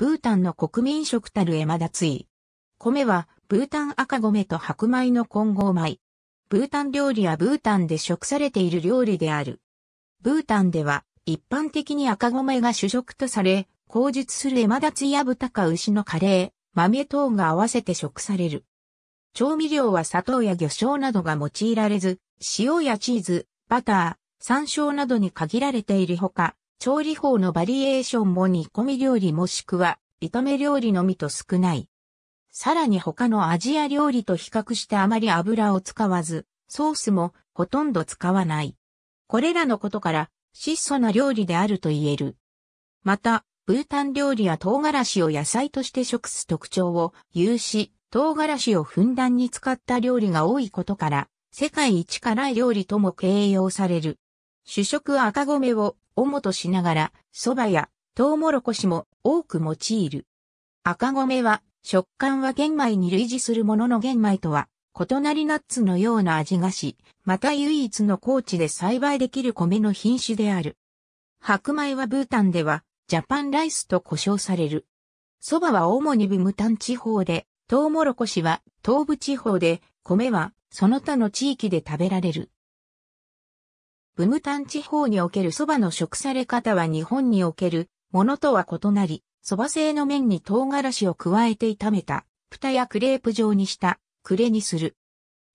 ブータンの国民食たるエマダツイ。米は、ブータン赤米と白米の混合米。ブータン料理はブータンで食されている料理である。ブータンでは、一般的に赤米が主食とされ、口述するエマダツや豚か牛のカレー、豆等が合わせて食される。調味料は砂糖や魚醤などが用いられず、塩やチーズ、バター、山椒などに限られているほか、調理法のバリエーションも煮込み料理もしくは炒め料理のみと少ない。さらに他のアジア料理と比較してあまり油を使わず、ソースもほとんど使わない。これらのことから質素な料理であると言える。また、ブータン料理や唐辛子を野菜として食す特徴を有し、唐辛子をふんだんに使った料理が多いことから、世界一辛い料理とも形容される。主食赤米を主もとしながら、蕎麦やトウモロコシも多く用いる。赤米は、食感は玄米に類似するものの玄米とは、異なりナッツのような味がし、また唯一の高地で栽培できる米の品種である。白米はブータンでは、ジャパンライスと呼称される。蕎麦は主にブムタン地方で、トウモロコシは東部地方で、米はその他の地域で食べられる。ブムタン地方における蕎麦の食され方は日本におけるものとは異なり、蕎麦製の麺に唐辛子を加えて炒めた、豚やクレープ状にした、クレにする。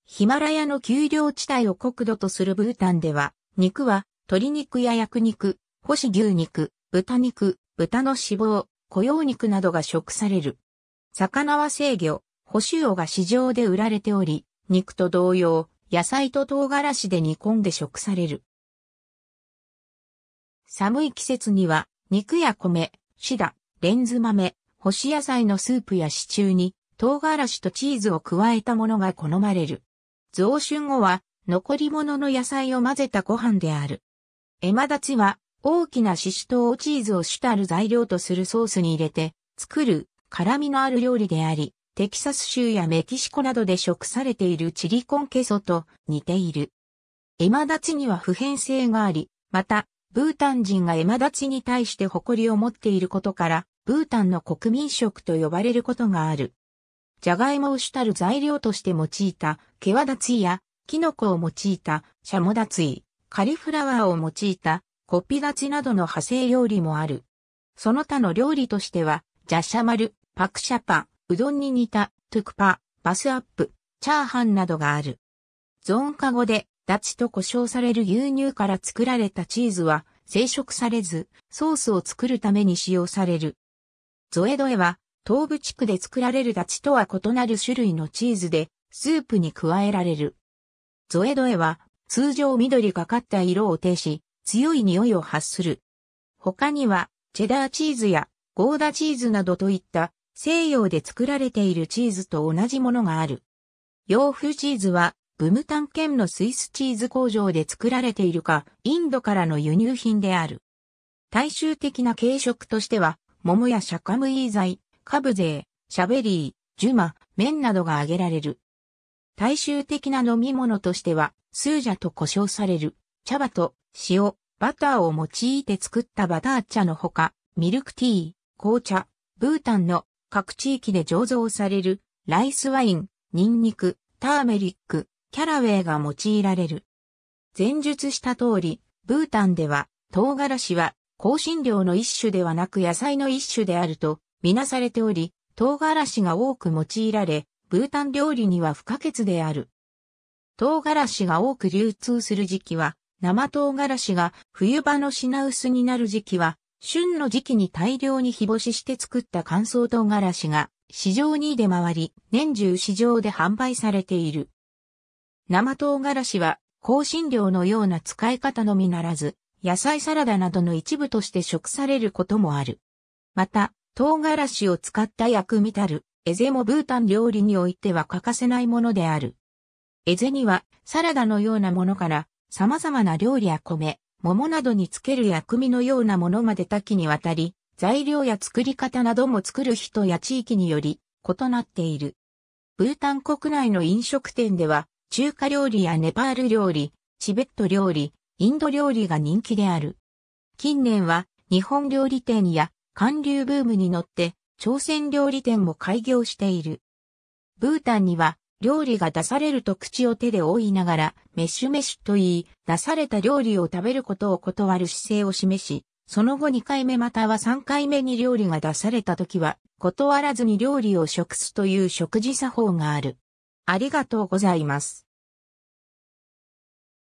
ヒマラヤの丘陵地帯を国土とするブータンでは、肉は鶏肉や薬肉、干し牛肉、豚肉、豚の脂肪、雇用肉などが食される。魚は制御、保守用が市場で売られており、肉と同様、野菜と唐辛子で煮込んで食される。寒い季節には、肉や米、シダ、レンズ豆、干し野菜のスープやシチューに、唐辛子とチーズを加えたものが好まれる。増春後は、残り物の野菜を混ぜたご飯である。エマダチは、大きなシシトウをチーズを主たる材料とするソースに入れて、作る、辛味のある料理であり、テキサス州やメキシコなどで食されているチリコンケソと似ている。エマダチには普遍性があり、また、ブータン人がエマダチに対して誇りを持っていることから、ブータンの国民食と呼ばれることがある。ジャガイモを主たる材料として用いた、ケワダツイや、キノコを用いた、シャモダツイ、カリフラワーを用いた、コピダチなどの派生料理もある。その他の料理としては、ジャシャマル、パクシャパ、うどんに似た、トゥクパ、バスアップ、チャーハンなどがある。ゾーンカゴで、ダチと呼称される牛乳から作られたチーズは、生食されず、ソースを作るために使用される。ゾエドエは、東部地区で作られるダチとは異なる種類のチーズで、スープに加えられる。ゾエドエは、通常緑がかった色を呈し、強い匂いを発する。他には、チェダーチーズやゴーダチーズなどといった西洋で作られているチーズと同じものがある。洋風チーズは、ブムタン県のスイスチーズ工場で作られているか、インドからの輸入品である。大衆的な軽食としては、桃やシャカムイーザイ、カブゼー、シャベリー、ジュマ、麺などが挙げられる。大衆的な飲み物としては、スージャと呼称される、茶葉と塩、バターを用いて作ったバター茶のほか、ミルクティー、紅茶、ブータンの各地域で醸造されるライスワイン、ニンニク、ターメリック、キャラウェイが用いられる。前述した通り、ブータンでは唐辛子は香辛料の一種ではなく野菜の一種であるとみなされており、唐辛子が多く用いられ、ブータン料理には不可欠である。唐辛子が多く流通する時期は、生唐辛子が冬場の品薄になる時期は、旬の時期に大量に日干しして作った乾燥唐辛子が市場に出回り、年中市場で販売されている。生唐辛子は香辛料のような使い方のみならず、野菜サラダなどの一部として食されることもある。また、唐辛子を使った薬味たる、エゼもブータン料理においては欠かせないものである。エゼにはサラダのようなものから様々な料理や米、桃などにつける薬味のようなものまで多岐にわたり、材料や作り方なども作る人や地域により異なっている。ブータン国内の飲食店では、中華料理やネパール料理、チベット料理、インド料理が人気である。近年は日本料理店や韓流ブームに乗って朝鮮料理店も開業している。ブータンには料理が出されると口を手で覆いながら、メッシュメッシュと言い、出された料理を食べることを断る姿勢を示し、その後2回目または3回目に料理が出された時は、断らずに料理を食すという食事作法がある。ありがとうございます。